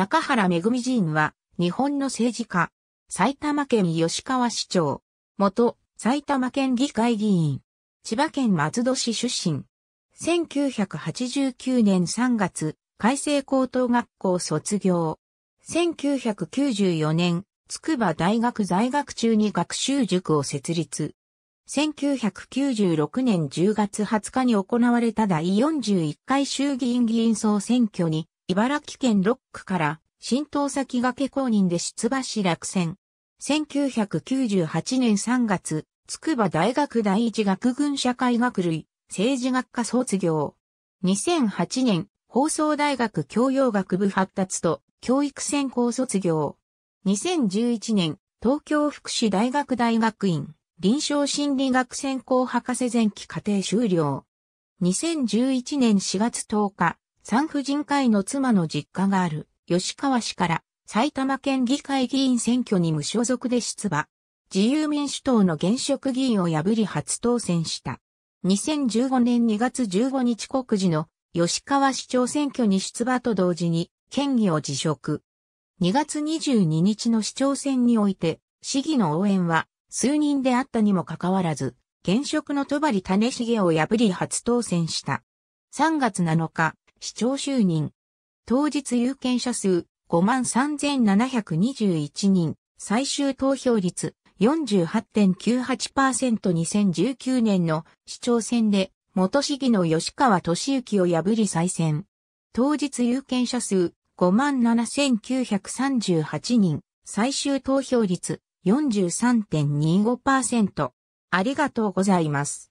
中原めぐみ人は、日本の政治家、埼玉県吉川市長、元埼玉県議会議員、千葉県松戸市出身、1989年3月、改正高等学校卒業、1994年、筑波大学在学中に学習塾を設立。1996年10月20日に行われた第41回衆議院議員総選挙に茨城県6区から新東先駆け公認で出馬し落選。1998年3月、筑波大学第一学軍社会学類、政治学科卒業。2008年、放送大学教養学部発達と教育専攻卒業。2011年、東京福祉大学大学院、臨床心理学専攻博士前期課程修了。2011年4月10日、産婦人会の妻の実家がある吉川市から埼玉県議会議員選挙に無所属で出馬。自由民主党の現職議員を破り初当選した。2015年2月15日告示の吉川市長選挙に出馬と同時に県議を辞職。2月22日の市長選において市議の応援は数人であったにもかかわらず、現職の戸張種重を破り初当選した。3月7日、市長就任。当日有権者数53,721人、最終投票率 48.98%2019 年の市長選で元市議の吉川俊之を破り再選。当日有権者数57,938人、最終投票率43.25%。ありがとうございます。